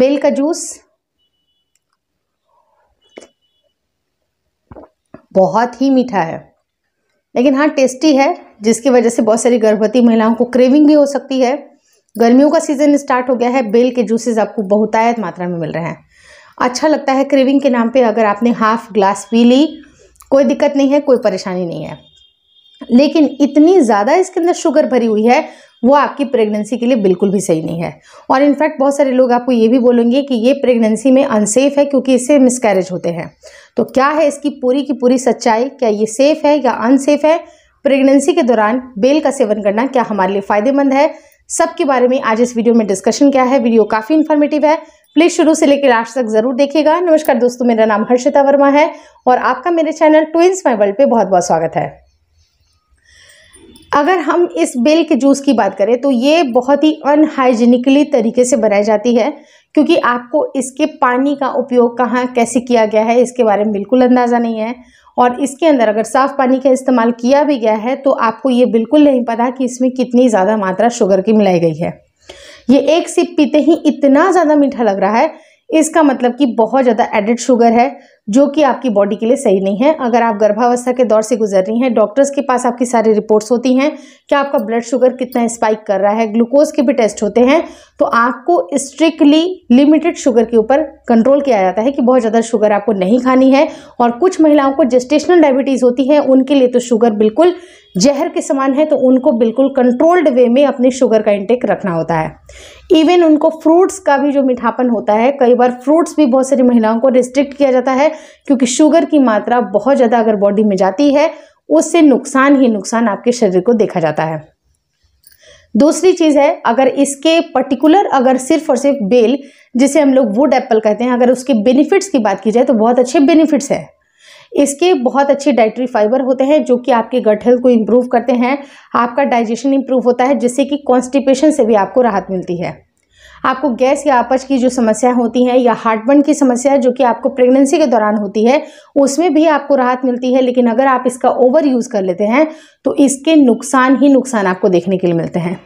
bell का juice बहुत ही मीठा है लेकिन हाँ टेस्टी है जिसकी वजह से बहुत सारी गर्भवती महिलाओं को क्रेविंग भी हो सकती है गर्मियों का सीज़न स्टार्ट हो गया है बेल के जूसेस आपको बहुतायत मात्रा में मिल रहे हैं अच्छा लगता है क्रेविंग के नाम पे अगर आपने हाफ ग्लास पी ली कोई दिक्कत नहीं है कोई परेशानी नहीं है लेकिन इतनी ज़्यादा इसके अंदर शुगर भरी हुई है वो आपकी प्रेगनेंसी के लिए बिल्कुल भी सही नहीं है और इनफैक्ट बहुत सारे लोग आपको ये भी बोलेंगे कि ये प्रेगनेंसी में अनसेफ है क्योंकि इससे मिसकैरेज होते हैं तो क्या है इसकी पूरी की पूरी सच्चाई क्या ये सेफ़ है या अनसेफ है प्रेगनेंसी के दौरान बेल का सेवन करना क्या हमारे लिए फ़ायदेमंद है सबके बारे में आज इस वीडियो में डिस्कशन क्या है वीडियो काफ़ी इन्फॉर्मेटिव है प्लीज़ शुरू से लेकर लास्ट तक जरूर देखिएगा नमस्कार दोस्तों मेरा नाम हर्षिता वर्मा है और आपका मेरे चैनल ट्विंस माई वर्ल्ड पर बहुत बहुत स्वागत है अगर हम इस बेल के जूस की बात करें तो ये बहुत ही अनहाइजीनिकली तरीके से बनाई जाती है क्योंकि आपको इसके पानी का उपयोग कहाँ कैसे किया गया है इसके बारे में बिल्कुल अंदाज़ा नहीं है और इसके अंदर अगर साफ़ पानी का इस्तेमाल किया भी गया है तो आपको ये बिल्कुल नहीं पता कि इसमें कितनी ज़्यादा मात्रा शुगर की मिलाई गई है ये एक सिप पीते ही इतना ज़्यादा मीठा लग रहा है इसका मतलब कि बहुत ज़्यादा एडिड शुगर है जो कि आपकी बॉडी के लिए सही नहीं है अगर आप गर्भावस्था के दौर से गुजर रही हैं डॉक्टर्स के पास आपकी सारी रिपोर्ट्स होती हैं कि आपका ब्लड शुगर कितना स्पाइक कर रहा है ग्लूकोज के भी टेस्ट होते हैं तो आपको स्ट्रिक्टली लिमिटेड शुगर के ऊपर कंट्रोल किया जाता है कि बहुत ज़्यादा शुगर आपको नहीं खानी है और कुछ महिलाओं को जेस्टेशनल डायबिटीज़ होती है उनके लिए तो शुगर बिल्कुल जहर के समान है तो उनको बिल्कुल कंट्रोल्ड वे में अपने शुगर का इंटेक रखना होता है इवन उनको फ्रूट्स का भी जो मिठापन होता है कई बार फ्रूट्स भी बहुत सारी महिलाओं को रिस्ट्रिक्ट किया जाता है क्योंकि शुगर की मात्रा बहुत ज़्यादा अगर बॉडी में जाती है उससे नुकसान ही नुकसान आपके शरीर को देखा जाता है दूसरी चीज़ है अगर इसके पर्टिकुलर अगर सिर्फ और सिर्फ बेल जिसे हम लोग वुड एप्पल कहते हैं अगर उसके बेनिफिट्स की बात की जाए तो बहुत अच्छे बेनिफिट्स हैं इसके बहुत अच्छे डाइट्री फाइबर होते हैं जो कि आपके गट हेल्थ को इम्प्रूव करते हैं आपका डाइजेशन इम्प्रूव होता है जिससे कि कॉन्स्टिपेशन से भी आपको राहत मिलती है आपको गैस या आपच की जो समस्या होती है या हार्टबर्न की समस्या जो कि आपको प्रेगनेंसी के दौरान होती है उसमें भी आपको राहत मिलती है लेकिन अगर आप इसका ओवर यूज़ कर लेते हैं तो इसके नुकसान ही नुकसान आपको देखने के लिए मिलते हैं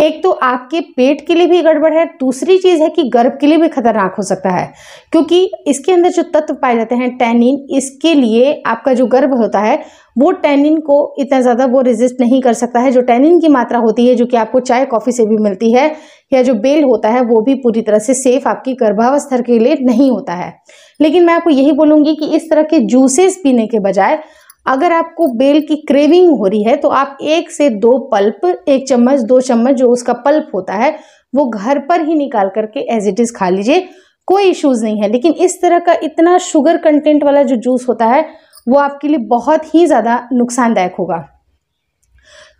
एक तो आपके पेट के लिए भी गड़बड़ है दूसरी चीज़ है कि गर्भ के लिए भी खतरनाक हो सकता है क्योंकि इसके अंदर जो तत्व पाए जाते हैं टैनिन इसके लिए आपका जो गर्भ होता है वो टैनिन को इतना ज़्यादा वो रेजिस्ट नहीं कर सकता है जो टैनिन की मात्रा होती है जो कि आपको चाय कॉफ़ी से भी मिलती है या जो बेल होता है वो भी पूरी तरह से सेफ आपकी गर्भावस्था के लिए नहीं होता है लेकिन मैं आपको यही बोलूँगी कि इस तरह के जूसेस पीने के बजाय अगर आपको बेल की क्रेविंग हो रही है तो आप एक से दो पल्प एक चम्मच दो चम्मच जो उसका पल्प होता है वो घर पर ही निकाल करके एज इट इज़ खा लीजिए कोई इश्यूज़ नहीं है लेकिन इस तरह का इतना शुगर कंटेंट वाला जो जूस होता है वो आपके लिए बहुत ही ज़्यादा नुकसानदायक होगा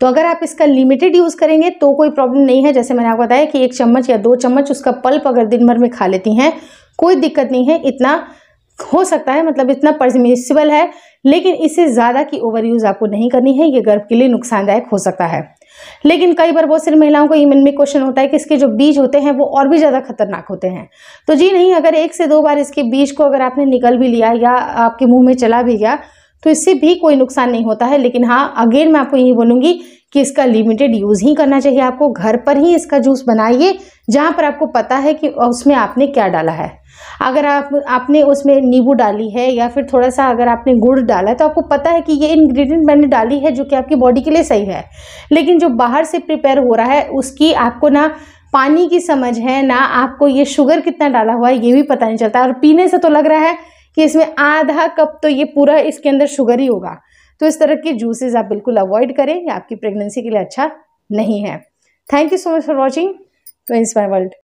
तो अगर आप इसका लिमिटेड यूज़ करेंगे तो कोई प्रॉब्लम नहीं है जैसे मैंने आपको बताया कि एक चम्मच या दो चम्मच उसका पल्प अगर दिन भर में खा लेती हैं कोई दिक्कत नहीं है इतना हो सकता है मतलब इतना परमिसिबल है लेकिन इससे ज़्यादा की ओवर यूज़ आपको नहीं करनी है ये गर्भ के लिए नुकसानदायक हो सकता है लेकिन कई बार बहुत सारी महिलाओं को ये मन में क्वेश्चन होता है कि इसके जो बीज होते हैं वो और भी ज़्यादा खतरनाक होते हैं तो जी नहीं अगर एक से दो बार इसके बीज को अगर आपने निकल भी लिया या आपके मुंह में चला भी गया तो इससे भी कोई नुकसान नहीं होता है लेकिन हाँ अगेन मैं आपको यही बोलूँगी कि इसका लिमिटेड यूज़ ही करना चाहिए आपको घर पर ही इसका जूस बनाइए जहाँ पर आपको पता है कि उसमें आपने क्या डाला है अगर आप आपने उसमें नींबू डाली है या फिर थोड़ा सा अगर आपने गुड़ डाला है तो आपको पता है कि ये इंग्रेडिएंट मैंने डाली है जो कि आपकी बॉडी के लिए सही है लेकिन जो बाहर से प्रिपेयर हो रहा है उसकी आपको ना पानी की समझ है ना आपको ये शुगर कितना डाला हुआ है ये भी पता नहीं चलता और पीने से तो लग रहा है कि इसमें आधा कप तो ये पूरा इसके अंदर शुगर ही होगा तो इस तरह के जूसेज आप बिल्कुल अवॉइड करें ये आपकी प्रेगनेंसी के लिए अच्छा नहीं है thank you so much for watching twins my world